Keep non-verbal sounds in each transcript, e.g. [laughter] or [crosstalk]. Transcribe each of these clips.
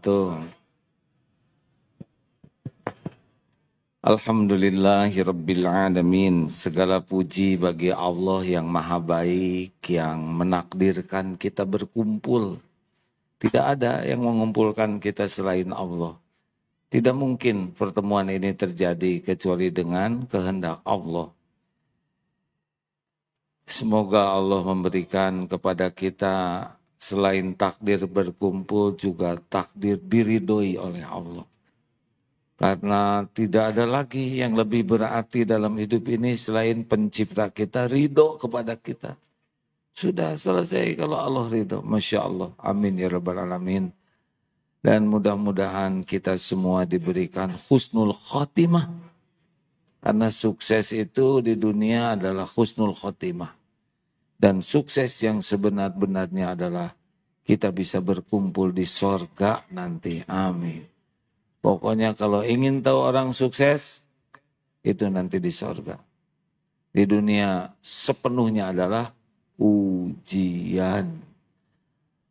Tuh. Alhamdulillahirrabbilalamin Segala puji bagi Allah yang maha baik, yang menakdirkan kita berkumpul. Tidak ada yang mengumpulkan kita selain Allah. Tidak mungkin pertemuan ini terjadi kecuali dengan kehendak Allah. Semoga Allah memberikan kepada kita Selain takdir berkumpul juga takdir diridoi oleh Allah. Karena tidak ada lagi yang lebih berarti dalam hidup ini selain pencipta kita ridho kepada kita. Sudah selesai kalau Allah ridho. Masya Allah. Amin ya Rabbal Alamin. Dan mudah-mudahan kita semua diberikan husnul khotimah. Karena sukses itu di dunia adalah husnul khotimah. Dan sukses yang sebenar-benarnya adalah kita bisa berkumpul di sorga nanti. Amin. Pokoknya kalau ingin tahu orang sukses, itu nanti di sorga. Di dunia sepenuhnya adalah ujian.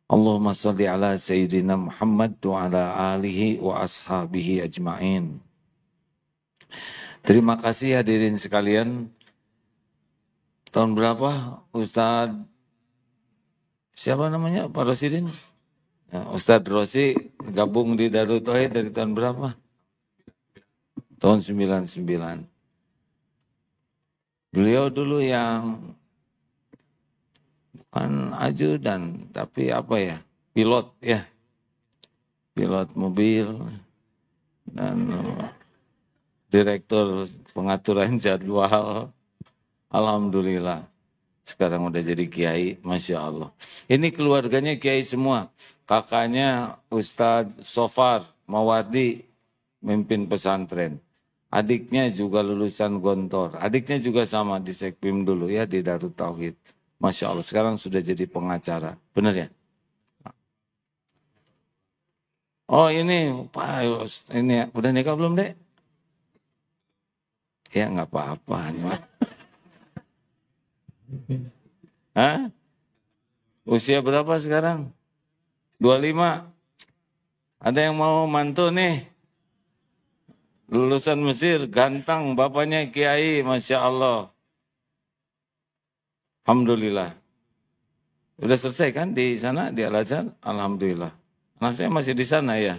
Allahumma salli ala Sayyidina Muhammad wa ala alihi wa ashabihi ajma'in. Terima kasih hadirin sekalian tahun berapa Ustadz siapa namanya Pak Rosidin? Ustad ya, Ustadz Rosi gabung di Darut Tauhid dari tahun berapa? Tahun 99. Beliau dulu yang bukan ajudan tapi apa ya? Pilot ya. Pilot mobil dan uh, direktur pengaturan [laughs] jadwal Alhamdulillah. Sekarang udah jadi kiai, masya Allah. Ini keluarganya kiai semua. Kakaknya Ustadz Sofar Mawardi, mimpin pesantren. Adiknya juga lulusan Gontor. Adiknya juga sama di Sekpim dulu ya di Darut Tauhid. Masya Allah sekarang sudah jadi pengacara. Benar ya? Oh ini Pak ini ya. udah nikah belum dek? Ya nggak apa-apa. [laughs] Hah? Usia berapa sekarang? 25. Ada yang mau mantu nih? Lulusan Mesir, ganteng, bapaknya kiai, Masya Allah. Alhamdulillah. Udah selesai kan di sana, di Al-Azhar? Alhamdulillah. Anak saya masih di sana ya.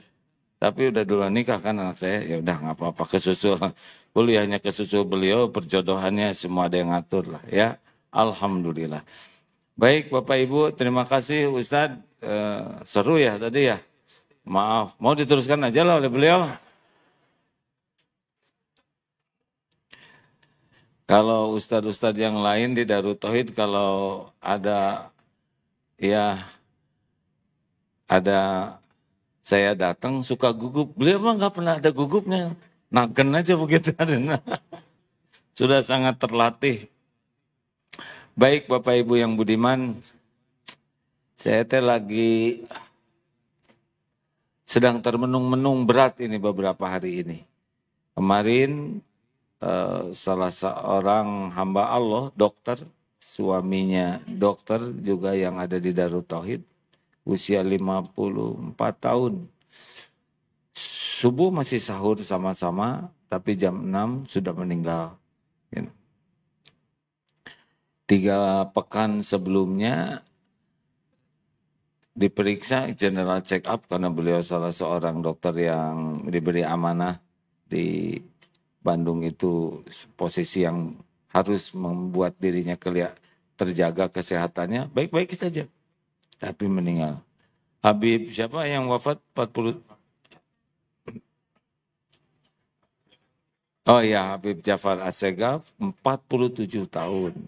Tapi udah dulu nikah kan anak saya. Ya udah nggak apa-apa kesusul. [laughs] Kuliahnya kesusul beliau, perjodohannya semua ada yang ngatur lah ya. Alhamdulillah. Baik Bapak Ibu, terima kasih Ustadz. E, seru ya tadi ya. Maaf, mau diteruskan aja lah oleh beliau. Kalau ustadz-ustadz yang lain di Darut Tauhid kalau ada ya ada saya datang suka gugup. Beliau mah nggak pernah ada gugupnya. Nagen aja begitu. [laughs] Sudah sangat terlatih Baik Bapak Ibu yang budiman, saya teh lagi sedang termenung-menung berat ini beberapa hari ini. Kemarin eh, salah seorang hamba Allah, dokter, suaminya dokter juga yang ada di Darut Tauhid, usia 54 tahun. Subuh masih sahur sama-sama, tapi jam 6 sudah meninggal. Tiga pekan sebelumnya diperiksa general check up karena beliau salah seorang dokter yang diberi amanah di Bandung itu posisi yang harus membuat dirinya kelihat terjaga kesehatannya baik-baik saja tapi meninggal Habib siapa yang wafat 40 Oh ya Habib Jafar Assegaf 47 tahun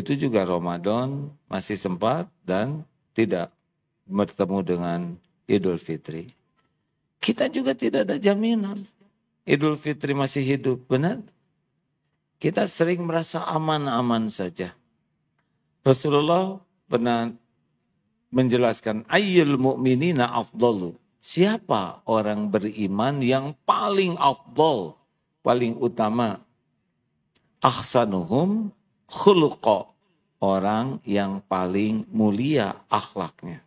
itu juga Ramadan masih sempat dan tidak bertemu dengan Idul Fitri. Kita juga tidak ada jaminan Idul Fitri masih hidup, benar? Kita sering merasa aman-aman saja. Rasulullah pernah menjelaskan ayyul mu'minina afdalu. Siapa orang beriman yang paling afdal, paling utama? Ahsanuhum khulqa, orang yang paling mulia akhlaknya.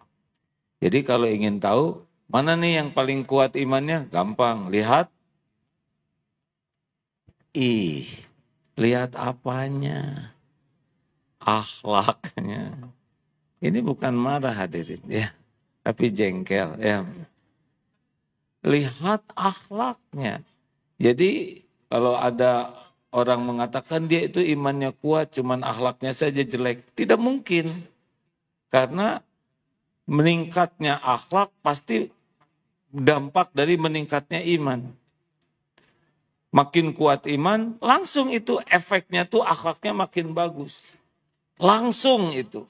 Jadi kalau ingin tahu mana nih yang paling kuat imannya, gampang lihat ih lihat apanya akhlaknya ini bukan marah hadirin ya tapi jengkel ya lihat akhlaknya jadi kalau ada orang mengatakan dia itu imannya kuat, cuman akhlaknya saja jelek. Tidak mungkin. Karena meningkatnya akhlak pasti dampak dari meningkatnya iman. Makin kuat iman, langsung itu efeknya tuh akhlaknya makin bagus. Langsung itu.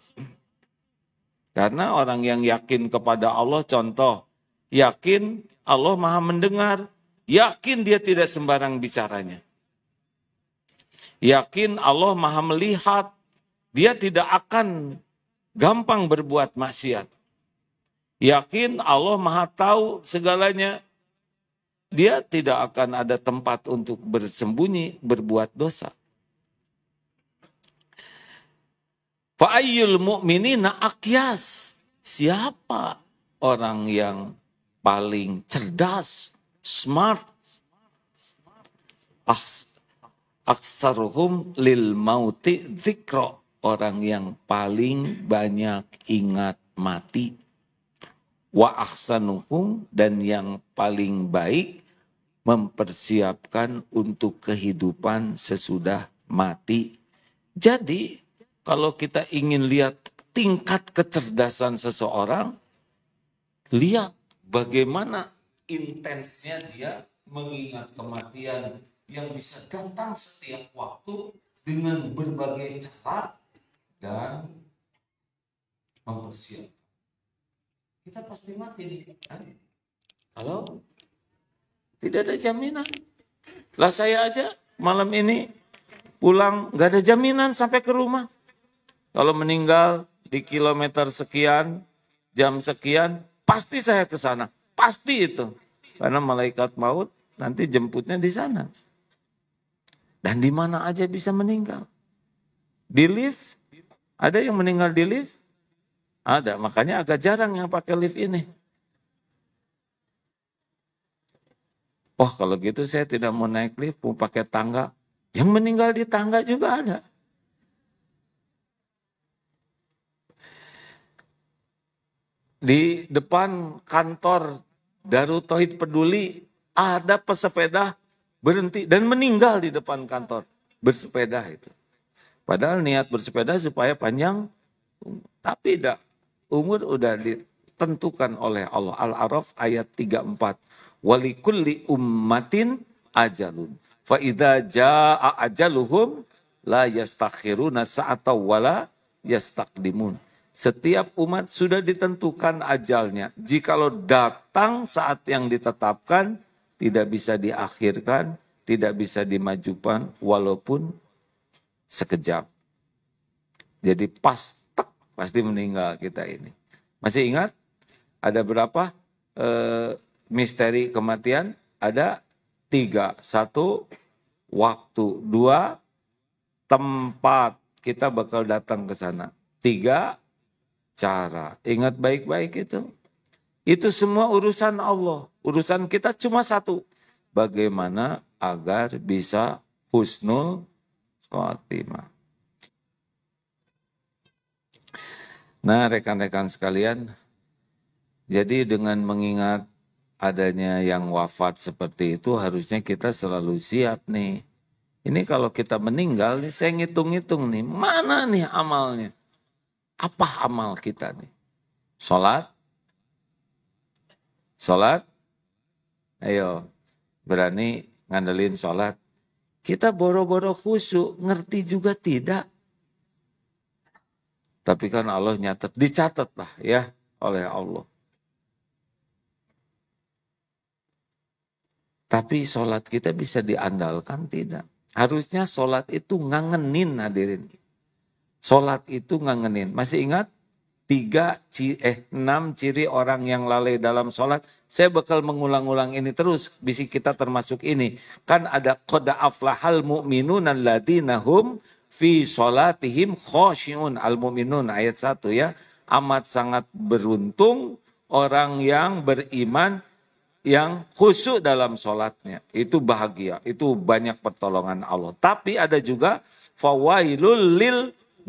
Karena orang yang yakin kepada Allah contoh, yakin Allah maha mendengar, yakin dia tidak sembarang bicaranya. Yakin Allah maha melihat, dia tidak akan gampang berbuat maksiat. Yakin Allah maha tahu segalanya, dia tidak akan ada tempat untuk bersembunyi, berbuat dosa. Fa'ayyul mu'minina akyas. Siapa orang yang paling cerdas, smart, pas, aksaruhum lil mauti zikro. Orang yang paling banyak ingat mati. Wa aksanuhum dan yang paling baik mempersiapkan untuk kehidupan sesudah mati. Jadi kalau kita ingin lihat tingkat kecerdasan seseorang, lihat bagaimana intensnya dia mengingat kematian yang bisa datang setiap waktu dengan berbagai cara dan mempersiapkan. Kita pasti mati nih. Kan? Halo? Tidak ada jaminan. Lah saya aja malam ini pulang nggak ada jaminan sampai ke rumah. Kalau meninggal di kilometer sekian, jam sekian, pasti saya ke sana. Pasti itu. Karena malaikat maut nanti jemputnya di sana. Dan di mana aja bisa meninggal. Di lift, ada yang meninggal di lift? Ada, makanya agak jarang yang pakai lift ini. Wah oh, kalau gitu saya tidak mau naik lift, mau pakai tangga. Yang meninggal di tangga juga ada. Di depan kantor Darutohid Peduli ada pesepeda berhenti dan meninggal di depan kantor bersepeda itu. Padahal niat bersepeda supaya panjang, tapi tidak. Umur udah ditentukan oleh Allah. Al-Araf ayat 34. Walikulli ummatin ajalun. Fa jaa ajaluhum la yastakhiruna sa'ata wala yastaqdimun. Setiap umat sudah ditentukan ajalnya. Jikalau datang saat yang ditetapkan, tidak bisa diakhirkan, tidak bisa dimajukan walaupun sekejap. Jadi pas tek, pasti meninggal kita ini. Masih ingat? Ada berapa e, misteri kematian? Ada tiga. Satu, waktu. Dua, tempat. Kita bakal datang ke sana. Tiga, cara. Ingat baik-baik itu. Itu semua urusan Allah. Urusan kita cuma satu. Bagaimana agar bisa husnul khotimah. Nah rekan-rekan sekalian, jadi dengan mengingat adanya yang wafat seperti itu harusnya kita selalu siap nih. Ini kalau kita meninggal nih, saya ngitung-ngitung nih, mana nih amalnya? Apa amal kita nih? Sholat, Sholat, ayo berani ngandelin sholat. Kita boro-boro khusyuk, ngerti juga tidak. Tapi kan Allah nyatet, dicatat lah ya oleh Allah. Tapi sholat kita bisa diandalkan tidak. Harusnya sholat itu ngangenin hadirin. Sholat itu ngangenin. Masih ingat tiga eh enam ciri orang yang lalai dalam sholat. Saya bakal mengulang-ulang ini terus. Bisik kita termasuk ini. Kan ada koda aflahal mu'minun ladinahum fi sholatihim khosyun Al-mu'minun ayat satu ya. Amat sangat beruntung orang yang beriman yang khusyuk dalam sholatnya. Itu bahagia, itu banyak pertolongan Allah. Tapi ada juga fawailul lil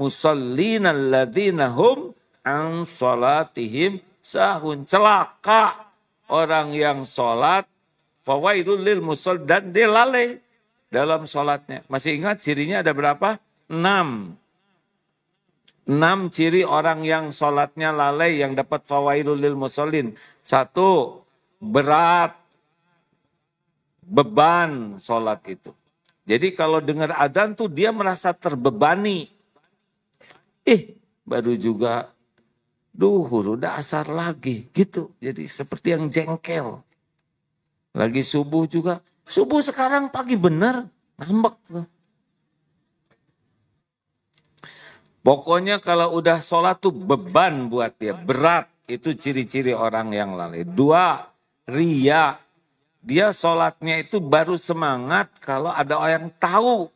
musallina ladinahum an salatihim sahun celaka orang yang salat fawailul lil musol dan delale dalam salatnya. Masih ingat cirinya ada berapa? enam enam ciri orang yang salatnya lalai yang dapat fawailul lil musolin Satu, berat beban salat itu. Jadi kalau dengar adzan tuh dia merasa terbebani. Ih, eh, baru juga duhur, udah asar lagi. Gitu. Jadi seperti yang jengkel. Lagi subuh juga. Subuh sekarang pagi bener. Ngambek tuh. Pokoknya kalau udah sholat tuh beban buat dia. Berat. Itu ciri-ciri orang yang lalai. Dua, ria. Dia sholatnya itu baru semangat kalau ada orang tahu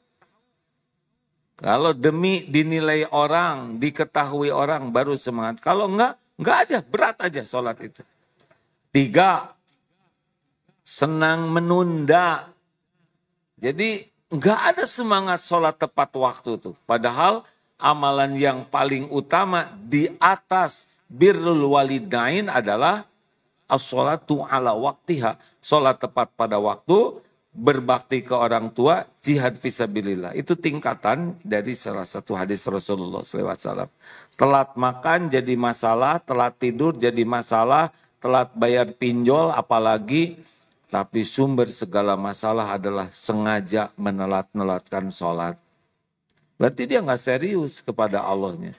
kalau demi dinilai orang, diketahui orang baru semangat. Kalau enggak, enggak aja, berat aja sholat itu. Tiga, senang menunda. Jadi enggak ada semangat sholat tepat waktu tuh. Padahal amalan yang paling utama di atas birrul walidain adalah as-sholatu ala waktiha. Sholat tepat pada waktu, berbakti ke orang tua, jihad visabilillah. Itu tingkatan dari salah satu hadis Rasulullah SAW. Telat makan jadi masalah, telat tidur jadi masalah, telat bayar pinjol apalagi. Tapi sumber segala masalah adalah sengaja menelat-nelatkan sholat. Berarti dia nggak serius kepada Allahnya.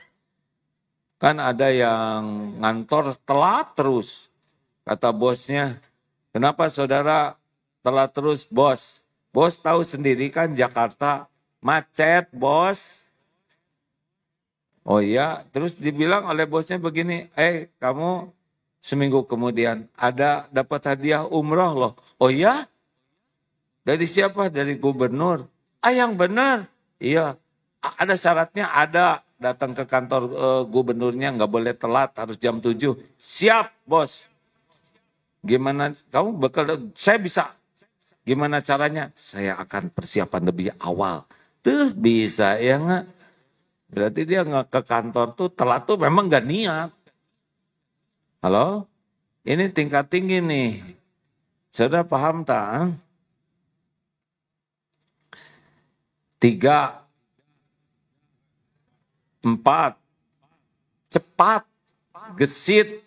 Kan ada yang ngantor telat terus. Kata bosnya, kenapa saudara telat terus bos. Bos tahu sendiri kan Jakarta macet bos. Oh iya, terus dibilang oleh bosnya begini, eh kamu seminggu kemudian ada dapat hadiah umroh loh. Oh iya? Dari siapa? Dari gubernur. Ah yang benar. Iya. Ada syaratnya ada datang ke kantor uh, gubernurnya nggak boleh telat harus jam 7. Siap, Bos. Gimana kamu bekal? saya bisa Gimana caranya? Saya akan persiapan lebih awal. Tuh bisa ya nggak? Berarti dia nggak ke kantor tuh telat tuh memang nggak niat. Halo? Ini tingkat tinggi nih. Sudah paham tak? Tiga. Empat. Cepat. Gesit.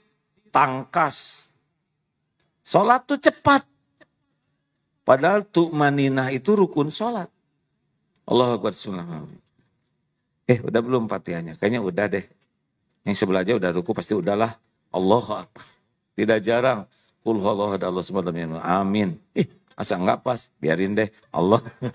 Tangkas. Sholat tuh cepat. Padahal tu'maninah itu rukun sholat. Allah Akbar Eh udah belum fatihahnya? Kayaknya udah deh. Yang sebelah aja udah ruku pasti udahlah. Allah Tidak jarang. Kul Allah Allah Amin. Ih eh, asa nggak pas? Biarin deh Allah. [laughs]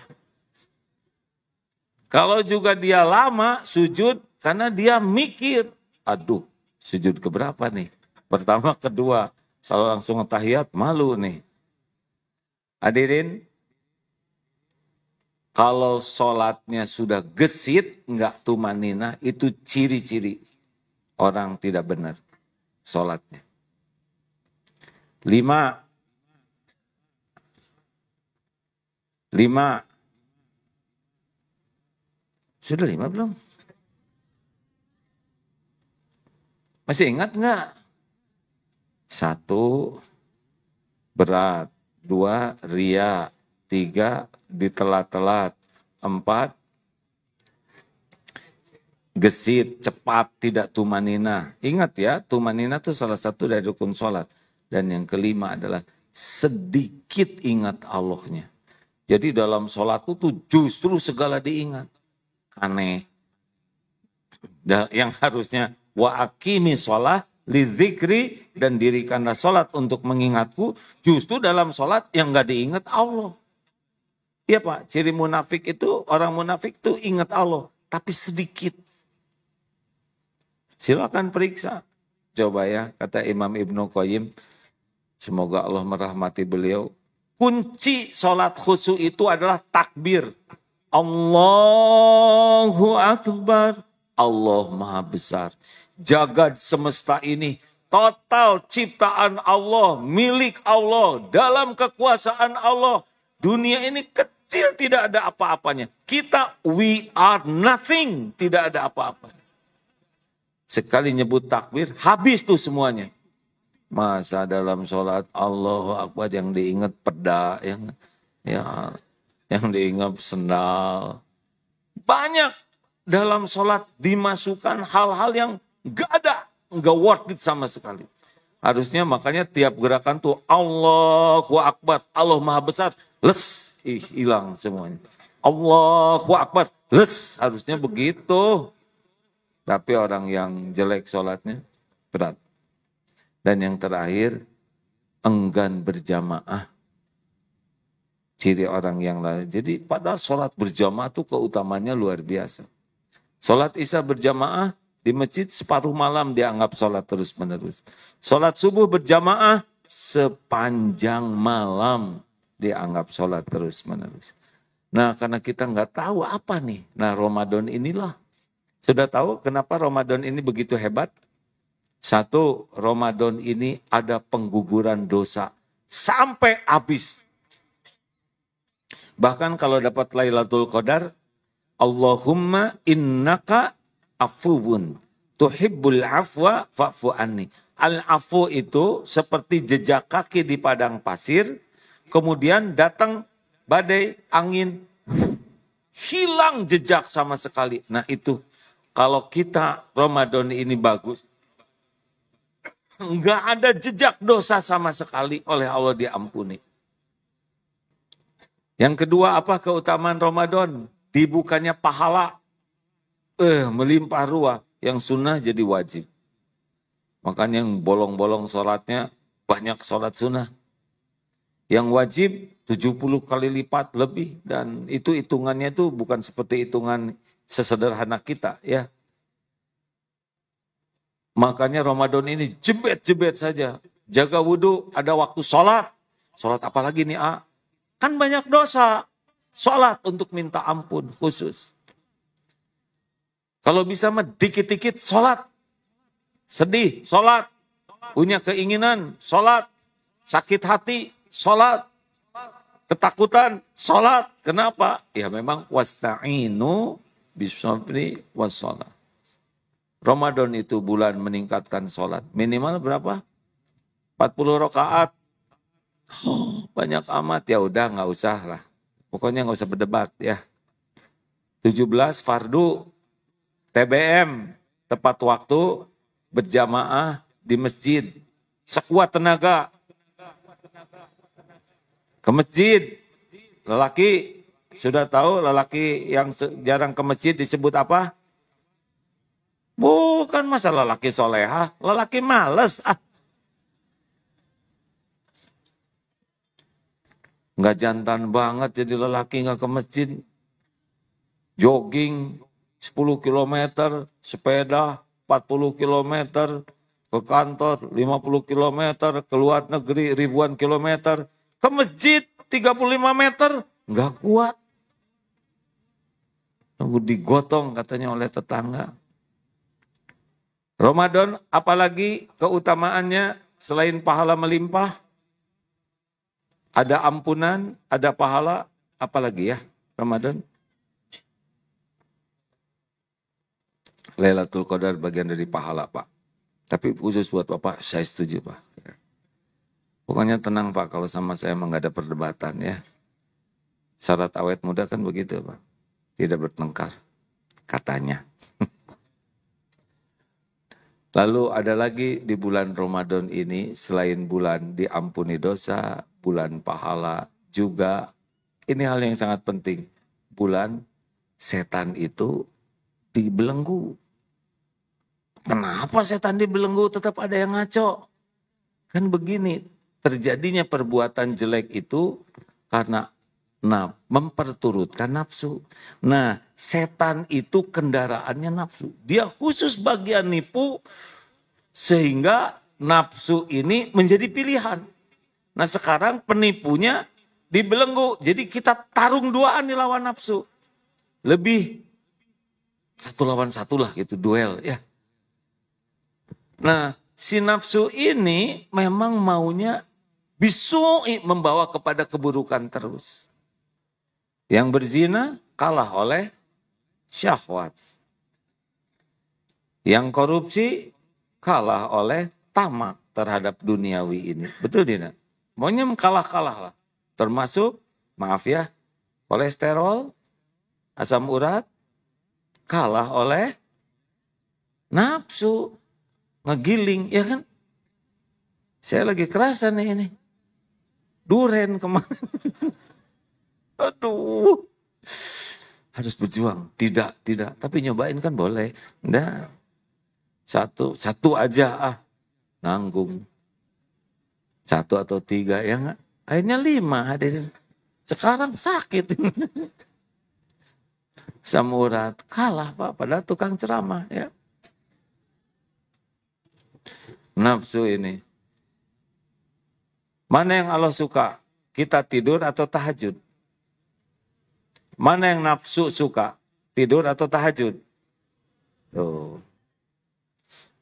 Kalau juga dia lama sujud karena dia mikir. Aduh sujud keberapa nih? Pertama, kedua. Kalau langsung tahiyat malu nih Hadirin, kalau sholatnya sudah gesit, enggak tumanina, itu ciri-ciri orang tidak benar sholatnya. Lima, lima, sudah lima belum? Masih ingat enggak? Satu, berat dua ria tiga ditelat-telat empat gesit cepat tidak tumanina ingat ya tumanina itu salah satu dari rukun sholat dan yang kelima adalah sedikit ingat Allahnya jadi dalam sholat itu tuh justru segala diingat aneh yang harusnya wa akimi sholat lidzikri dan dirikanlah sholat untuk mengingatku, justru dalam sholat yang nggak diingat Allah. Iya Pak, ciri munafik itu, orang munafik itu ingat Allah, tapi sedikit. Silakan periksa. Coba ya, kata Imam Ibnu Qayyim, semoga Allah merahmati beliau. Kunci sholat khusu itu adalah takbir. Allahu Akbar. Allah Maha Besar. Jagad semesta ini total ciptaan Allah, milik Allah, dalam kekuasaan Allah. Dunia ini kecil tidak ada apa-apanya. Kita we are nothing, tidak ada apa-apanya. Sekali nyebut takbir, habis tuh semuanya. Masa dalam sholat Allah Akbar yang diingat peda, yang ya yang diingat sendal. Banyak dalam sholat dimasukkan hal-hal yang gak ada nggak worth it sama sekali. Harusnya makanya tiap gerakan tuh Allahu Akbar, Allah Maha Besar, les, ih hilang semuanya. Allahu Akbar, les, harusnya begitu. Tapi orang yang jelek sholatnya berat. Dan yang terakhir, enggan berjamaah. Ciri orang yang lain. Jadi pada sholat berjamaah tuh keutamanya luar biasa. Sholat isya berjamaah di masjid separuh malam dianggap sholat terus-menerus. Sholat subuh berjamaah sepanjang malam dianggap sholat terus-menerus. Nah karena kita nggak tahu apa nih. Nah Ramadan inilah. Sudah tahu kenapa Ramadan ini begitu hebat? Satu, Ramadan ini ada pengguguran dosa sampai habis. Bahkan kalau dapat Lailatul Qadar, Allahumma innaka afuun Tuhibbul afwa fa'fu anni. Al-afu itu seperti jejak kaki di padang pasir, kemudian datang badai, angin, hilang jejak sama sekali. Nah itu, kalau kita Ramadan ini bagus, nggak ada jejak dosa sama sekali oleh Allah diampuni. Yang kedua apa keutamaan Ramadan? Dibukanya pahala eh, melimpah ruah. Yang sunnah jadi wajib. Makanya yang bolong-bolong sholatnya banyak sholat sunnah. Yang wajib 70 kali lipat lebih dan itu hitungannya itu bukan seperti hitungan sesederhana kita ya. Makanya Ramadan ini jebet-jebet saja. Jaga wudhu, ada waktu sholat. Sholat apa lagi nih A? Kan banyak dosa. Sholat untuk minta ampun khusus. Kalau bisa mah dikit-dikit sholat. Sedih, sholat. Punya keinginan, sholat. Sakit hati, sholat. Ketakutan, sholat. Kenapa? Ya memang wasta'inu bisabri wassalat. Ramadan itu bulan meningkatkan sholat. Minimal berapa? 40 rokaat. [gasps] banyak amat. Ya udah nggak usah lah. Pokoknya nggak usah berdebat ya. 17 fardu, TBM tepat waktu berjamaah di masjid sekuat tenaga ke masjid lelaki sudah tahu lelaki yang jarang ke masjid disebut apa bukan masalah lelaki soleha lelaki males ah nggak jantan banget jadi lelaki nggak ke masjid jogging 10 km sepeda, 40 km ke kantor, 50 km ke luar negeri ribuan kilometer, ke masjid 35 meter, nggak kuat. Nunggu digotong katanya oleh tetangga. Ramadan apalagi keutamaannya selain pahala melimpah, ada ampunan, ada pahala, apalagi ya Ramadan? Lailatul Qadar bagian dari pahala Pak. Tapi khusus buat Bapak, saya setuju Pak. Ya. Pokoknya tenang Pak kalau sama saya emang gak ada perdebatan ya. Syarat awet muda kan begitu Pak. Tidak bertengkar, katanya. [laughs] Lalu ada lagi di bulan Ramadan ini, selain bulan diampuni dosa, bulan pahala, juga ini hal yang sangat penting. Bulan setan itu dibelenggu Kenapa setan dibelenggu tetap ada yang ngaco? Kan begini, terjadinya perbuatan jelek itu karena nah, memperturutkan nafsu. Nah, setan itu kendaraannya nafsu. Dia khusus bagian nipu sehingga nafsu ini menjadi pilihan. Nah, sekarang penipunya dibelenggu. Jadi kita tarung duaan di lawan nafsu. Lebih satu lawan satu lah gitu duel ya Nah, si nafsu ini memang maunya bisui membawa kepada keburukan terus. Yang berzina kalah oleh syahwat. Yang korupsi kalah oleh tamak terhadap duniawi ini. Betul tidak? Maunya kalah-kalah lah. Termasuk, maaf ya, kolesterol, asam urat, kalah oleh nafsu ngegiling, ya kan? Saya lagi kerasa nih ini. Duren kemarin. [laughs] Aduh. Harus berjuang. Tidak, tidak. Tapi nyobain kan boleh. Nah. Satu, satu aja ah. Nanggung. Satu atau tiga ya enggak? Akhirnya lima hadirin. Sekarang sakit. [laughs] Sama kalah Pak pada tukang ceramah ya. Nafsu ini. Mana yang Allah suka? Kita tidur atau tahajud? Mana yang nafsu suka? Tidur atau tahajud? Tuh.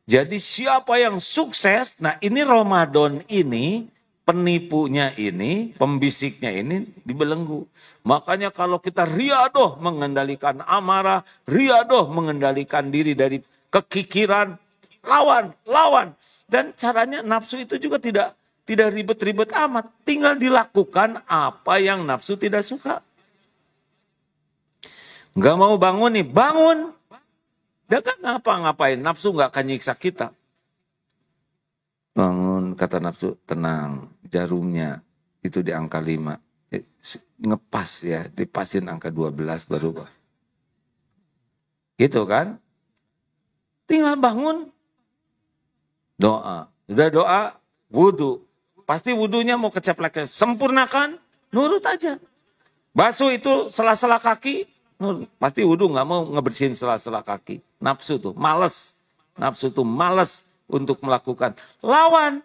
Jadi siapa yang sukses, nah ini Ramadan ini, penipunya ini, pembisiknya ini dibelenggu. Makanya kalau kita riadoh mengendalikan amarah, riadoh mengendalikan diri dari kekikiran, lawan, lawan. Dan caranya nafsu itu juga tidak tidak ribet-ribet amat. Tinggal dilakukan apa yang nafsu tidak suka. Nggak mau bangun nih, bangun. Dan gak ngapa-ngapain, nafsu nggak akan nyiksa kita. Bangun, kata nafsu, tenang. Jarumnya itu di angka 5. Eh, ngepas ya, dipasin angka 12 baru. Gitu kan? Tinggal bangun, Doa. sudah doa, wudhu. Pasti wudhunya mau keceplek. Sempurnakan, nurut aja. Basuh itu sela-sela kaki, nurut. Pasti wudhu nggak mau ngebersihin sela-sela kaki. Nafsu tuh, males. Nafsu tuh males untuk melakukan. Lawan,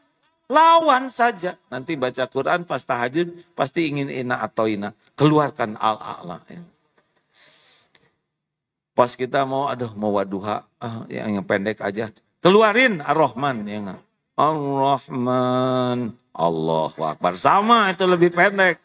lawan saja. Nanti baca Quran pas tahajud pasti ingin ina atau ina. Keluarkan al-a'la. Ya. Pas kita mau, aduh mau waduha, ah, yang, yang pendek aja. Keluarin Ar-Rahman ya enggak? Ar-Rahman. Allahu Akbar. Sama itu lebih pendek.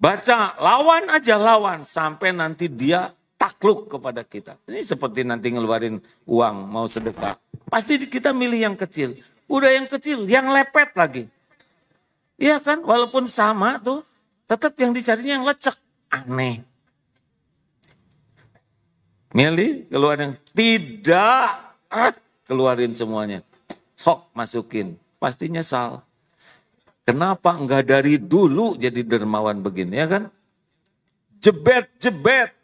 Baca, lawan aja lawan sampai nanti dia takluk kepada kita. Ini seperti nanti ngeluarin uang mau sedekah. Pasti kita milih yang kecil. Udah yang kecil, yang lepet lagi. Iya kan? Walaupun sama tuh, tetap yang dicarinya yang lecek. Aneh. Meli, keluar yang tidak ah, keluarin semuanya. Sok masukin. Pastinya salah. Kenapa enggak dari dulu jadi dermawan begini ya kan? Jebet-jebet.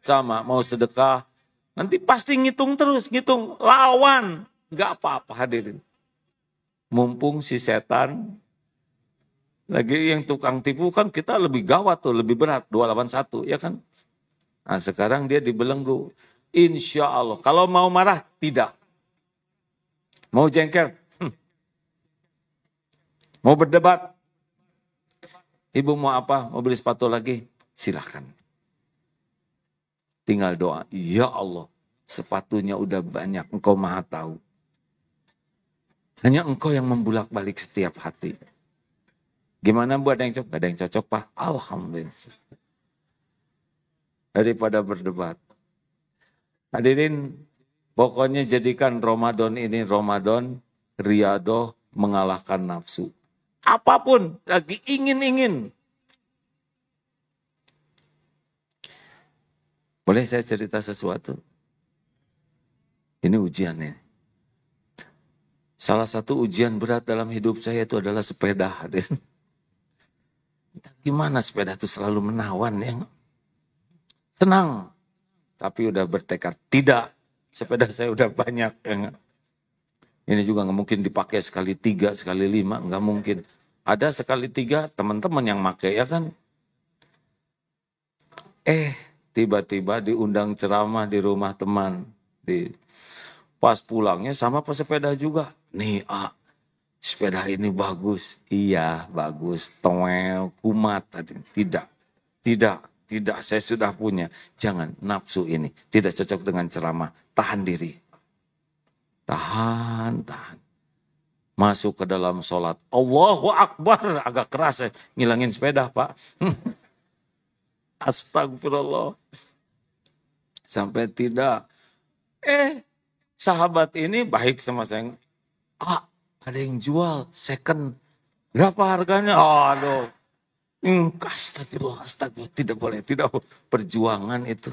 Sama mau sedekah. Nanti pasti ngitung terus, ngitung. Lawan. Enggak apa-apa hadirin. Mumpung si setan lagi yang tukang tipu kan kita lebih gawat tuh, lebih berat. 281 ya kan? Nah, sekarang dia dibelenggu. Insya Allah. Kalau mau marah, tidak. Mau jengkel? Hmm. Mau berdebat? Ibu mau apa? Mau beli sepatu lagi? Silahkan. Tinggal doa. Ya Allah, sepatunya udah banyak. Engkau maha tahu. Hanya engkau yang membulak balik setiap hati. Gimana buat yang cocok? Gak ada yang cocok, Pak. Alhamdulillah daripada berdebat. Hadirin, pokoknya jadikan Ramadan ini Ramadan riadoh mengalahkan nafsu. Apapun lagi ingin-ingin. Boleh saya cerita sesuatu? Ini ujiannya. Salah satu ujian berat dalam hidup saya itu adalah sepeda. Hadirin. Gimana sepeda itu selalu menawan ya? senang. Tapi udah bertekad, tidak. Sepeda saya udah banyak. yang Ini juga nggak mungkin dipakai sekali tiga, sekali lima, nggak mungkin. Ada sekali tiga teman-teman yang pakai ya kan. Eh, tiba-tiba diundang ceramah di rumah teman. Di pas pulangnya sama pesepeda juga. Nih, ah, sepeda ini bagus. Iya, bagus. Toel, kumat tadi. Tidak. Tidak. Tidak, saya sudah punya. Jangan nafsu ini. Tidak cocok dengan ceramah. Tahan diri. Tahan, tahan. Masuk ke dalam sholat. Allahu Akbar. Agak keras ya. Ngilangin sepeda, Pak. [laughs] Astagfirullah. Sampai tidak. Eh, sahabat ini baik sama saya. ah ada yang jual second. Berapa harganya? Aduh. Hmm, astagfirullah, astagfirullah. Tidak boleh, tidak perjuangan itu.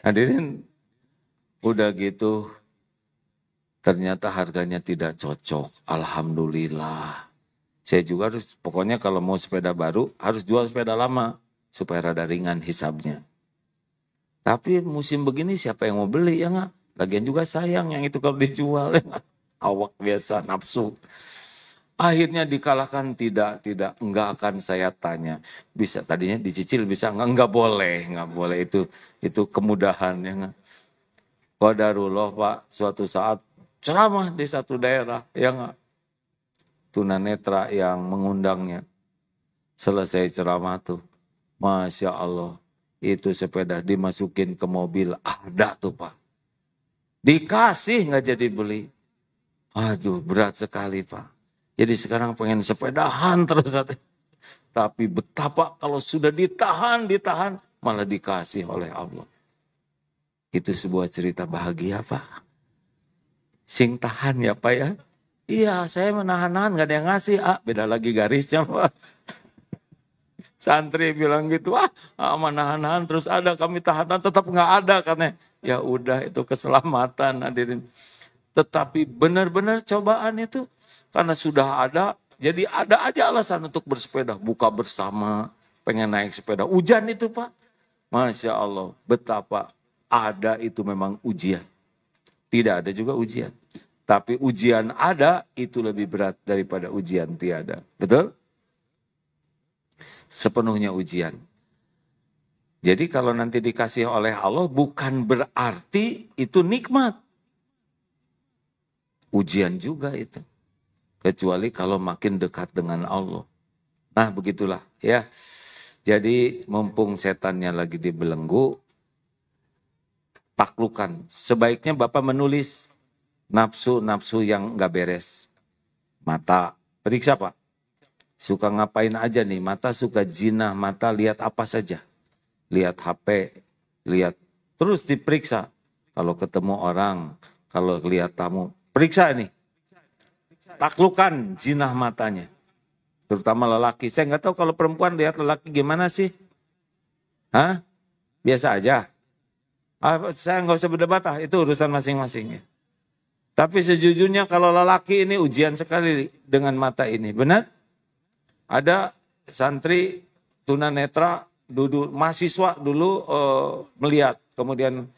Hadirin, udah gitu ternyata harganya tidak cocok. Alhamdulillah. Saya juga harus, pokoknya kalau mau sepeda baru harus jual sepeda lama supaya rada ringan hisabnya. Tapi musim begini siapa yang mau beli ya nggak? Lagian juga sayang yang itu kalau dijual ya Awak biasa nafsu. Akhirnya dikalahkan tidak, tidak, enggak akan saya tanya. Bisa tadinya dicicil bisa enggak, enggak boleh, enggak boleh itu itu kemudahan ya enggak. Qadarullah Pak, suatu saat ceramah di satu daerah ya enggak. Tunanetra yang mengundangnya. Selesai ceramah tuh. Masya Allah. Itu sepeda dimasukin ke mobil. Ada tuh Pak. Dikasih nggak jadi beli. Aduh berat sekali Pak jadi sekarang pengen sepedahan terus. Tapi betapa kalau sudah ditahan, ditahan malah dikasih oleh Allah. Itu sebuah cerita bahagia Pak. Sing tahan ya Pak ya. Iya saya menahan-nahan gak ada yang ngasih. Ah, beda lagi garisnya Pak. Santri bilang gitu, ah, ah menahan-nahan terus ada kami tahanan tetap gak ada karena Ya udah itu keselamatan hadirin. Tetapi benar-benar cobaan itu karena sudah ada, jadi ada aja alasan untuk bersepeda. Buka bersama, pengen naik sepeda. Hujan itu Pak. Masya Allah, betapa ada itu memang ujian. Tidak ada juga ujian. Tapi ujian ada itu lebih berat daripada ujian tiada. Betul? Sepenuhnya ujian. Jadi kalau nanti dikasih oleh Allah bukan berarti itu nikmat. Ujian juga itu kecuali kalau makin dekat dengan Allah. Nah, begitulah ya. Jadi mumpung setannya lagi dibelenggu, taklukan. Sebaiknya Bapak menulis nafsu-nafsu yang nggak beres. Mata, periksa Pak. Suka ngapain aja nih, mata suka zina, mata lihat apa saja. Lihat HP, lihat. Terus diperiksa. Kalau ketemu orang, kalau lihat tamu, periksa nih. Taklukan jinah matanya. Terutama lelaki. Saya nggak tahu kalau perempuan lihat lelaki gimana sih? Hah? Biasa aja. Ah, saya nggak usah berdebat ah, itu urusan masing-masing. Ya. Tapi sejujurnya kalau lelaki ini ujian sekali dengan mata ini, benar? Ada santri tunanetra duduk mahasiswa dulu uh, melihat, kemudian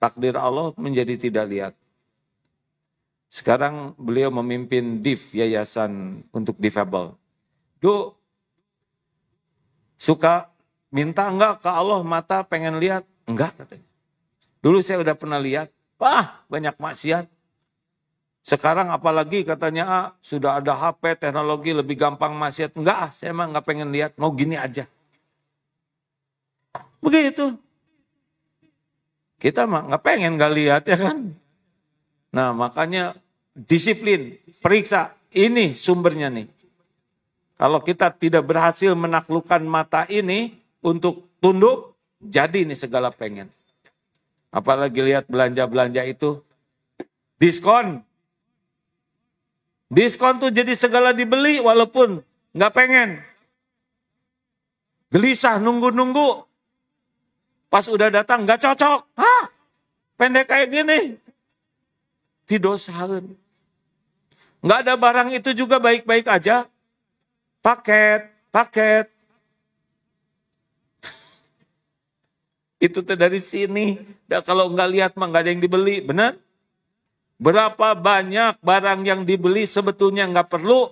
takdir Allah menjadi tidak lihat. Sekarang beliau memimpin div Yayasan untuk Difabel. Du, suka minta enggak ke Allah mata pengen lihat? Enggak katanya. Dulu saya udah pernah lihat, wah banyak maksiat. Sekarang apalagi katanya ah, sudah ada HP, teknologi lebih gampang maksiat. Enggak, ah, saya emang nggak pengen lihat, mau gini aja. Begitu. Kita mah nggak pengen enggak lihat ya kan. Nah makanya disiplin, periksa. Ini sumbernya nih. Kalau kita tidak berhasil menaklukkan mata ini untuk tunduk, jadi ini segala pengen. Apalagi lihat belanja-belanja itu diskon. Diskon tuh jadi segala dibeli walaupun nggak pengen. Gelisah nunggu-nunggu. Pas udah datang nggak cocok. Hah? Pendek kayak gini. Didosain. Nggak ada barang itu juga baik-baik aja. Paket, paket. [laughs] itu teh dari sini. Nah, kalau nggak lihat mah nggak ada yang dibeli, benar? Berapa banyak barang yang dibeli sebetulnya nggak perlu.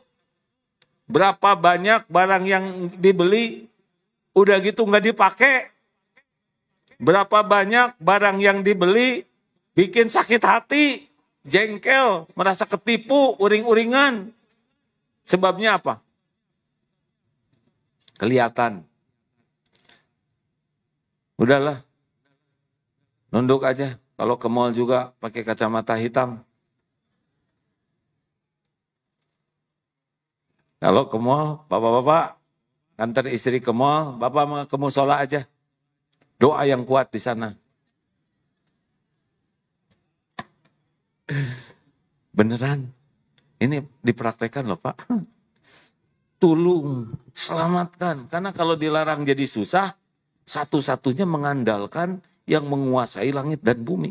Berapa banyak barang yang dibeli udah gitu nggak dipakai. Berapa banyak barang yang dibeli bikin sakit hati jengkel, merasa ketipu, uring-uringan. Sebabnya apa? Kelihatan. Udahlah. Nunduk aja. Kalau ke mall juga pakai kacamata hitam. Kalau ke mall, bapak-bapak, kantor istri ke mall, bapak ke musola aja. Doa yang kuat di sana. [laughs] Beneran. Ini dipraktekan loh Pak. Tolong, selamatkan. Karena kalau dilarang jadi susah, satu-satunya mengandalkan yang menguasai langit dan bumi.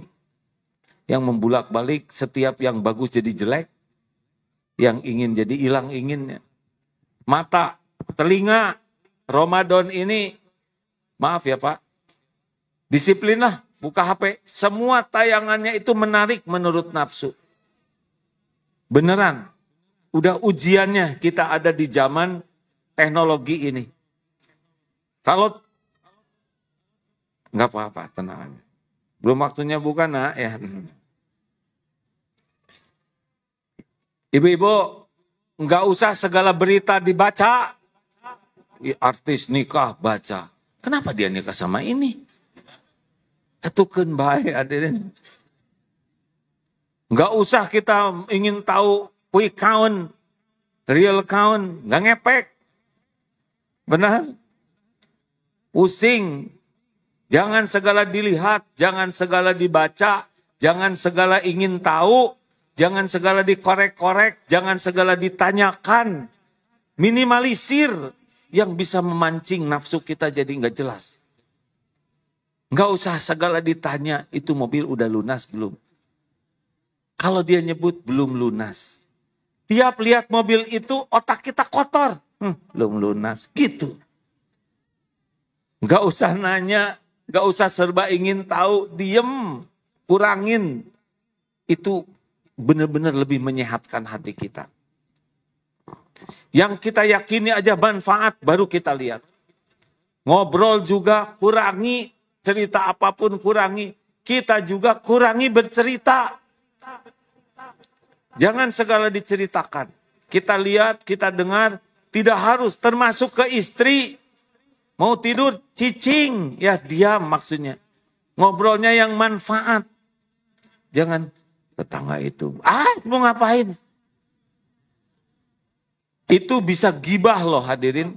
Yang membulak balik setiap yang bagus jadi jelek, yang ingin jadi hilang inginnya. Mata, telinga, Ramadan ini, maaf ya Pak, disiplinlah buka HP, semua tayangannya itu menarik menurut nafsu. Beneran, udah ujiannya kita ada di zaman teknologi ini. Kalau nggak apa-apa, tenang. Belum waktunya bukan, nak ya. Ibu-ibu, nggak usah segala berita dibaca. Artis nikah baca. Kenapa dia nikah sama ini? Etukeun baik hadirin. Enggak hmm. usah kita ingin tahu quick count, real count, enggak ngepek. Benar? Pusing. Jangan segala dilihat, jangan segala dibaca, jangan segala ingin tahu, jangan segala dikorek-korek, jangan segala ditanyakan. Minimalisir yang bisa memancing nafsu kita jadi nggak jelas. Nggak usah segala ditanya, itu mobil udah lunas belum? Kalau dia nyebut belum lunas. Tiap lihat mobil itu otak kita kotor. Hmm, belum lunas, gitu. Nggak usah nanya, nggak usah serba ingin tahu, diem, kurangin. Itu benar-benar lebih menyehatkan hati kita. Yang kita yakini aja manfaat baru kita lihat. Ngobrol juga kurangi cerita apapun kurangi. Kita juga kurangi bercerita. Jangan segala diceritakan. Kita lihat, kita dengar, tidak harus termasuk ke istri. Mau tidur, cicing. Ya diam maksudnya. Ngobrolnya yang manfaat. Jangan tetangga itu. Ah, mau ngapain? Itu bisa gibah loh hadirin.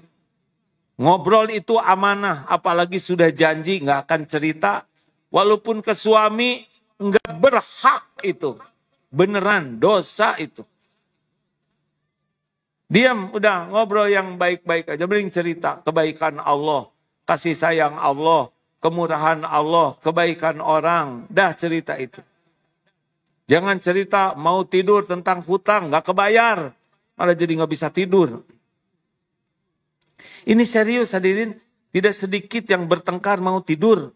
Ngobrol itu amanah, apalagi sudah janji nggak akan cerita. Walaupun ke suami nggak berhak itu. Beneran dosa itu. Diam, udah ngobrol yang baik-baik aja. Mending cerita kebaikan Allah, kasih sayang Allah, kemurahan Allah, kebaikan orang. Dah cerita itu. Jangan cerita mau tidur tentang hutang, nggak kebayar. Malah jadi nggak bisa tidur. Ini serius hadirin, tidak sedikit yang bertengkar mau tidur.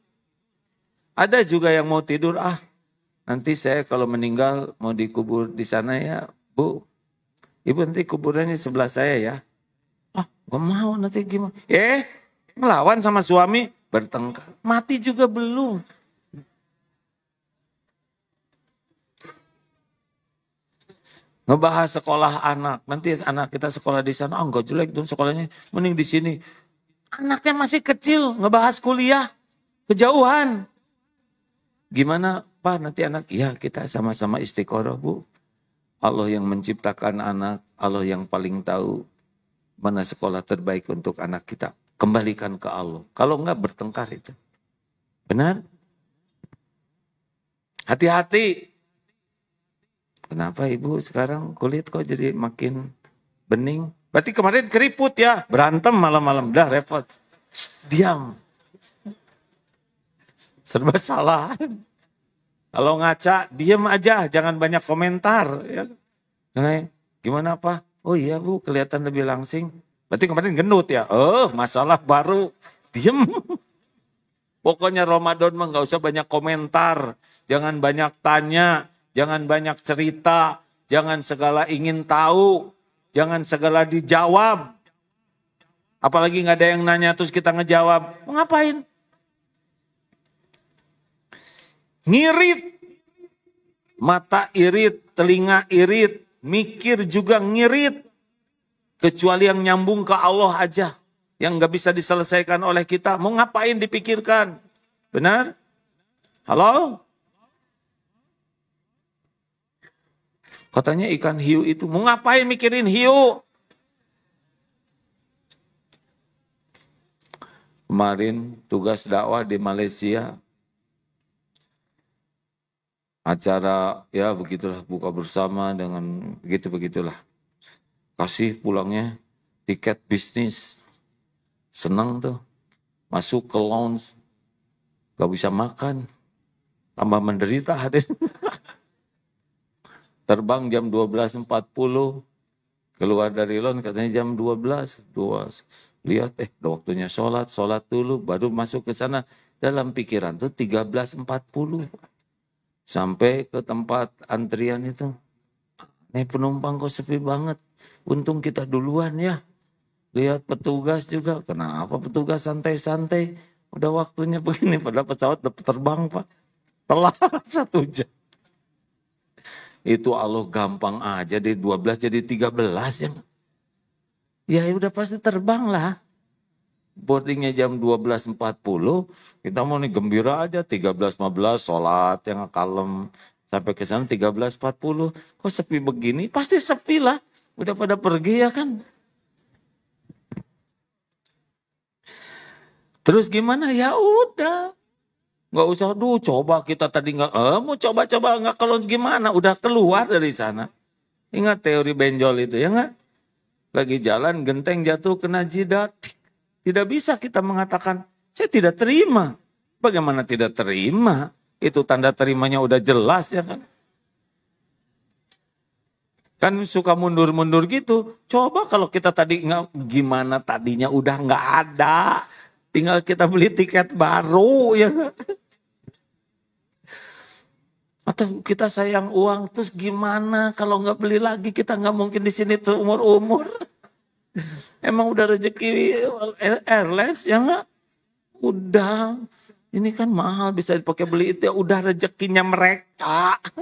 Ada juga yang mau tidur, ah nanti saya kalau meninggal mau dikubur di sana ya, Bu. Ibu nanti kuburannya sebelah saya ya. Ah, gue mau nanti gimana? Eh, melawan sama suami bertengkar. Mati juga belum. Ngebahas sekolah anak. Nanti anak kita sekolah di sana, enggak ah, oh, jelek tuh sekolahnya. Mending di sini. Anaknya masih kecil, ngebahas kuliah. Kejauhan. Gimana Pak nanti anak? Ya kita sama-sama istiqoroh Bu. Allah yang menciptakan anak, Allah yang paling tahu mana sekolah terbaik untuk anak kita. Kembalikan ke Allah. Kalau enggak bertengkar itu. Benar? Hati-hati Kenapa ibu sekarang kulit kok jadi makin bening? Berarti kemarin keriput ya, berantem malam-malam, dah repot. Shh, diam. Serba salah. Kalau ngaca, diam aja, jangan banyak komentar. Ya. gimana apa? Oh iya bu, kelihatan lebih langsing. Berarti kemarin genut ya? Oh, masalah baru. Diam. Pokoknya Ramadan mah gak usah banyak komentar, jangan banyak tanya, Jangan banyak cerita, jangan segala ingin tahu, jangan segala dijawab. Apalagi nggak ada yang nanya terus kita ngejawab, ngapain? Ngirit, mata irit, telinga irit, mikir juga ngirit. Kecuali yang nyambung ke Allah aja. Yang nggak bisa diselesaikan oleh kita. Mau ngapain dipikirkan? Benar? Halo? Katanya ikan hiu itu, mau ngapain mikirin hiu? Kemarin tugas dakwah di Malaysia, acara ya begitulah buka bersama dengan begitu begitulah. Kasih pulangnya tiket bisnis, senang tuh. Masuk ke lounge, gak bisa makan, tambah menderita hadir. [laughs] terbang jam 12.40 keluar dari Lon katanya jam 12 dua lihat eh waktunya sholat sholat dulu baru masuk ke sana dalam pikiran tuh 13.40 sampai ke tempat antrian itu nih penumpang kok sepi banget untung kita duluan ya lihat petugas juga kenapa petugas santai-santai udah waktunya [laughs] begini padahal pesawat terbang pak telah [laughs] satu jam itu Allah gampang aja dari 12 jadi 13 ya, ya. Ya udah pasti terbang lah. Boardingnya jam 12.40, kita mau nih gembira aja 13.15 sholat yang kalem. Sampai ke sana 13.40, kok sepi begini? Pasti sepi lah, udah pada pergi ya kan. Terus gimana? Ya udah, Nggak usah, duh coba kita tadi nggak, eh, mau coba-coba nggak kalau gimana, udah keluar dari sana. Ingat teori benjol itu ya nggak? Lagi jalan genteng jatuh kena jidat. Tidak bisa kita mengatakan, saya tidak terima. Bagaimana tidak terima? Itu tanda terimanya udah jelas ya kan? Kan suka mundur-mundur gitu. Coba kalau kita tadi nggak gimana tadinya udah nggak ada. Tinggal kita beli tiket baru ya. Kan? Atau kita sayang uang, terus gimana kalau nggak beli lagi? Kita nggak mungkin di sini tuh umur-umur. [laughs] Emang udah rezeki eh, airless ya nggak? Udah, ini kan mahal bisa dipakai beli itu ya udah rezekinya mereka. [laughs]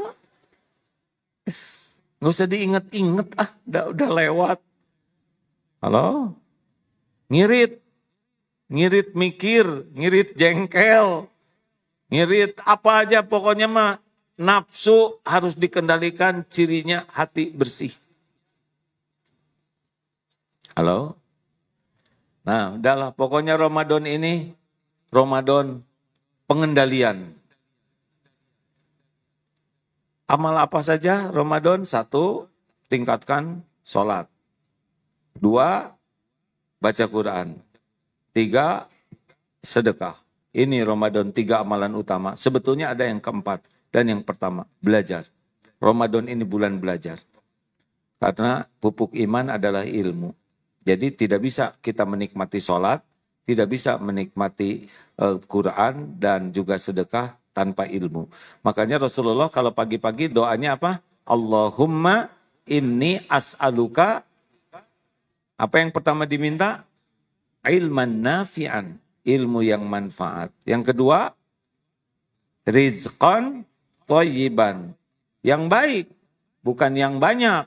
Nggak usah diinget-inget ah, udah, udah lewat. Halo? Ngirit. Ngirit mikir, ngirit jengkel. Ngirit apa aja pokoknya mah nafsu harus dikendalikan cirinya hati bersih. Halo? Nah, udahlah pokoknya Ramadan ini Ramadan pengendalian. Amal apa saja Ramadan? Satu, tingkatkan sholat. Dua, baca Quran. Tiga, sedekah. Ini Ramadan tiga amalan utama. Sebetulnya ada yang keempat dan yang pertama, belajar. Ramadan ini bulan belajar. Karena pupuk iman adalah ilmu. Jadi tidak bisa kita menikmati sholat, tidak bisa menikmati uh, Quran dan juga sedekah tanpa ilmu. Makanya Rasulullah kalau pagi-pagi doanya apa? Allahumma inni as'aluka apa yang pertama diminta? Ilman nafi'an, ilmu yang manfaat. Yang kedua, rizqan toyiban. Yang baik, bukan yang banyak.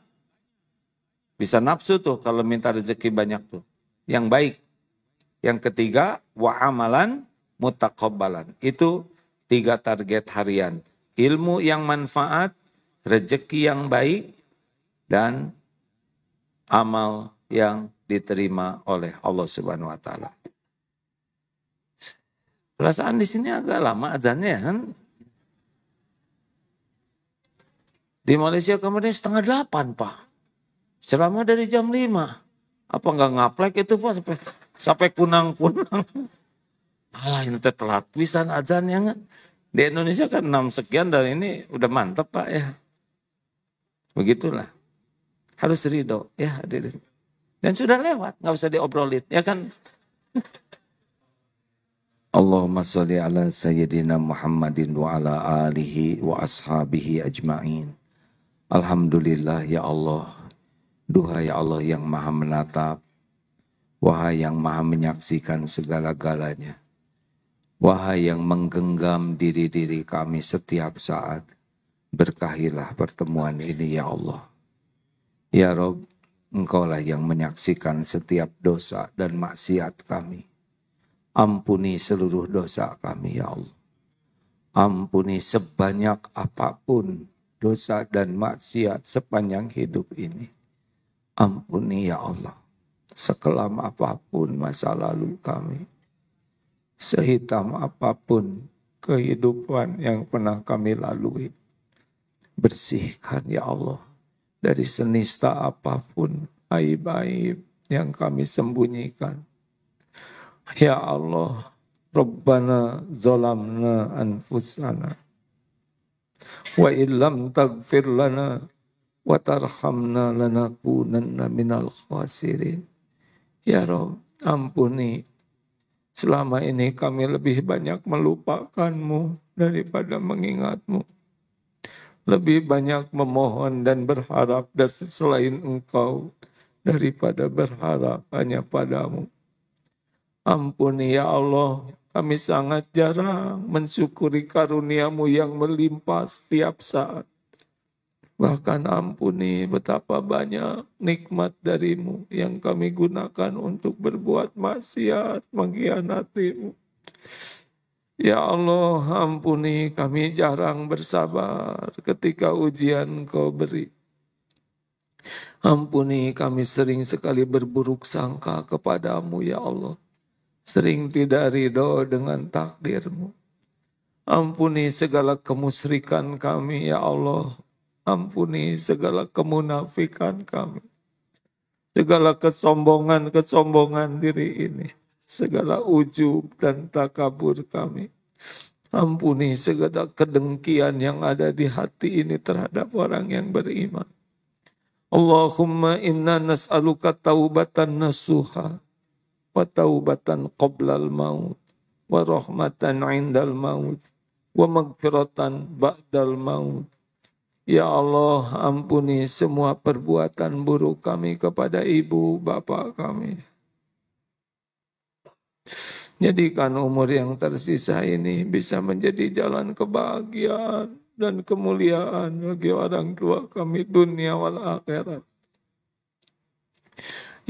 Bisa nafsu tuh kalau minta rezeki banyak tuh. Yang baik. Yang ketiga, wa amalan mutakobbalan. Itu tiga target harian. Ilmu yang manfaat, rezeki yang baik, dan amal yang diterima oleh Allah Subhanahu wa taala. Perasaan di sini agak lama azannya kan? Di Malaysia kemarin setengah delapan pak. selama dari jam lima. Apa nggak ngaplek itu pak sampai sampai kunang-kunang. Alah ini telat ajan ya kan? Di Indonesia kan enam sekian dan ini udah mantep pak ya. Begitulah. Harus ridho ya hadirin. Dan sudah lewat, nggak usah diobrolin, ya kan? [laughs] Allahumma salli ala sayyidina Muhammadin wa ala alihi wa ashabihi ajma'in. Alhamdulillah ya Allah, duha ya Allah yang maha menatap, wahai yang maha menyaksikan segala-galanya, wahai yang menggenggam diri-diri kami setiap saat, berkahilah pertemuan ini ya Allah. Ya Rob, Engkaulah yang menyaksikan setiap dosa dan maksiat kami. Ampuni seluruh dosa kami ya Allah. Ampuni sebanyak apapun dosa dan maksiat sepanjang hidup ini. Ampuni ya Allah, sekelam apapun masa lalu kami, sehitam apapun kehidupan yang pernah kami lalui. Bersihkan ya Allah dari senista apapun, aib-aib yang kami sembunyikan. Ya Allah, Rabbana zolamna anfusana wa illam tagfir lana wa tarhamna lanakunanna minal khasirin. Ya Rob, ampuni. Selama ini kami lebih banyak melupakanmu daripada mengingatmu. Lebih banyak memohon dan berharap dari selain engkau daripada berharap hanya padamu. Ampuni ya Allah kami sangat jarang mensyukuri karuniamu yang melimpah setiap saat. Bahkan ampuni betapa banyak nikmat darimu yang kami gunakan untuk berbuat maksiat, mengkhianatimu. Ya Allah, ampuni kami jarang bersabar ketika ujian kau beri. Ampuni kami sering sekali berburuk sangka kepadamu, ya Allah sering tidak ridho dengan takdirmu. Ampuni segala kemusrikan kami, ya Allah. Ampuni segala kemunafikan kami. Segala kesombongan-kesombongan diri ini. Segala ujub dan takabur kami. Ampuni segala kedengkian yang ada di hati ini terhadap orang yang beriman. Allahumma inna nas'aluka taubatan nasuha wa taubatan qoblal maut wa rahmatan indal maut wa magfiratan ba'dal maut Ya Allah, ampuni semua perbuatan buruk kami kepada ibu, bapak kami. Jadikan umur yang tersisa ini bisa menjadi jalan kebahagiaan dan kemuliaan bagi orang tua kami dunia wal akhirat.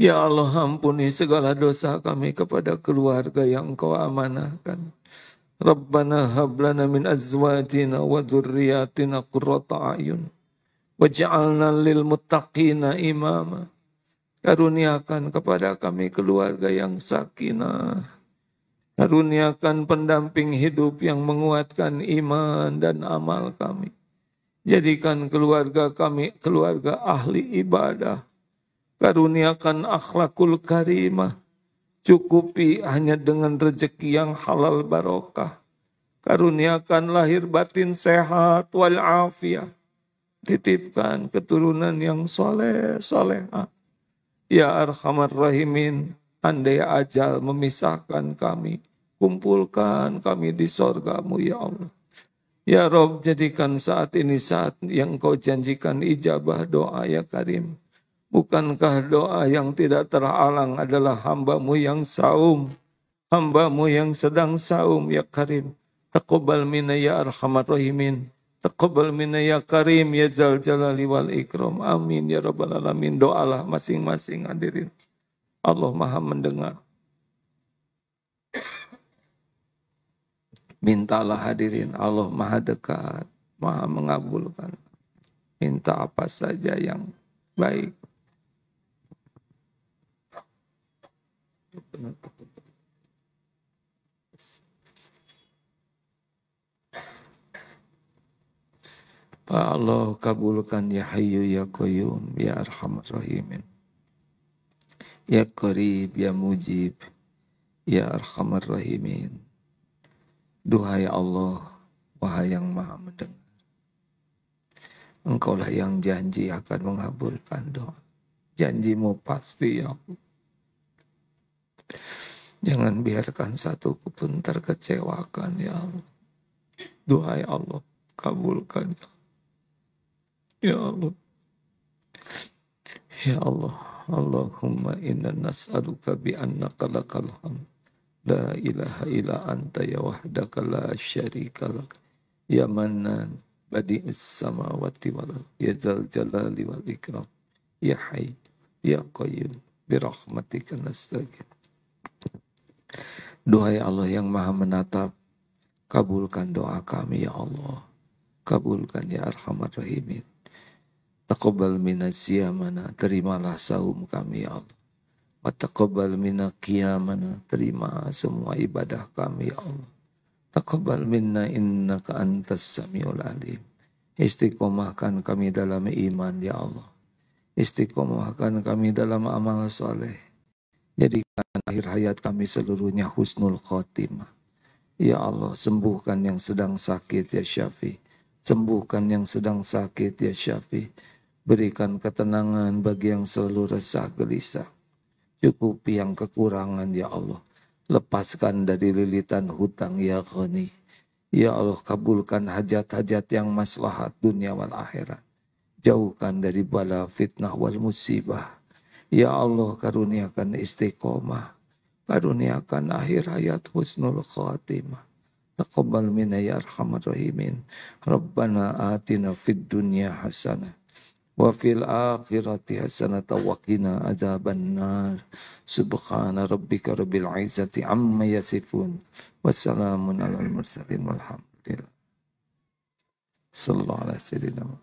Ya Allah ampuni segala dosa kami kepada keluarga yang engkau amanahkan. Rabbana hablana min azwajina wa dhurriyyatina qurrata a'yun. Waj'alna lil muttaqina imama. Karuniakan kepada kami keluarga yang sakinah. Karuniakan pendamping hidup yang menguatkan iman dan amal kami. Jadikan keluarga kami keluarga ahli ibadah Karuniakan akhlakul karimah. Cukupi hanya dengan rejeki yang halal barokah. Karuniakan lahir batin sehat wal afiah. Titipkan keturunan yang soleh, soleha. Ya Arhamar Rahimin, andai ajal memisahkan kami, kumpulkan kami di sorgamu ya Allah. Ya Rob, jadikan saat ini saat yang kau janjikan ijabah doa ya Karim. Bukankah doa yang tidak terhalang adalah hambamu yang saum, hambamu yang sedang saum ya karim. Taqabbal minna ya arhamar rahimin. Taqabbal minna ya karim ya zal jalali wal ikram. Amin ya rabbal alamin. Doalah masing-masing hadirin. Allah maha mendengar. Mintalah hadirin. Allah maha dekat, maha mengabulkan. Minta apa saja yang baik Allah kabulkan ya Hayyu ya Qayyum ya Arhamar Rahimin. Ya Qarib ya Mujib ya Arhamar Rahimin. ya Allah, wahai yang maha mendengar. Engkaulah yang janji akan mengabulkan doa. Janjimu pasti ya Allah. Jangan biarkan satu pun terkecewakan ya Allah. Doa ya Allah, kabulkan ya. Allah. Ya Allah. Ya Allah, Allahumma inna nas'aluka bi annaka lakal hamd. La ilaha illa anta ya wahdaka la syarika lak. Ya Manan, badi'is samawati wal ya zal jalali wal ikram. Ya Hayy, ya Qayyum, bi rahmatika nastaghfir. Duhai Allah yang maha menatap, kabulkan doa kami ya Allah. Kabulkan ya Arhamar Rahimin. Taqabbal mina siyamana, terimalah saum kami ya Allah. Wa taqabbal mina qiyamana, terima semua ibadah kami ya Allah. Taqabbal minna innaka antas samiul alim. Istiqomahkan kami dalam iman ya Allah. Istiqomahkan kami dalam amal soleh. Jadi dan akhir hayat kami seluruhnya husnul khotimah. Ya Allah, sembuhkan yang sedang sakit ya Syafi. Sembuhkan yang sedang sakit ya Syafi. Berikan ketenangan bagi yang selalu resah gelisah. Cukupi yang kekurangan ya Allah. Lepaskan dari lilitan hutang ya Ghani. Ya Allah, kabulkan hajat-hajat yang maslahat dunia wal akhirat. Jauhkan dari bala fitnah wal musibah. Ya Allah karuniakan istiqomah. Karuniakan akhir hayat husnul khatimah. Taqabbal minna ya arhamar rahimin. Rabbana atina fid dunya hasanah wa fil akhirati hasana tawakina azaban nar subhana rabbika rabbil izzati amma yasifun wassalamun al mursalin walhamdulillah sallallahu alaihi wasallam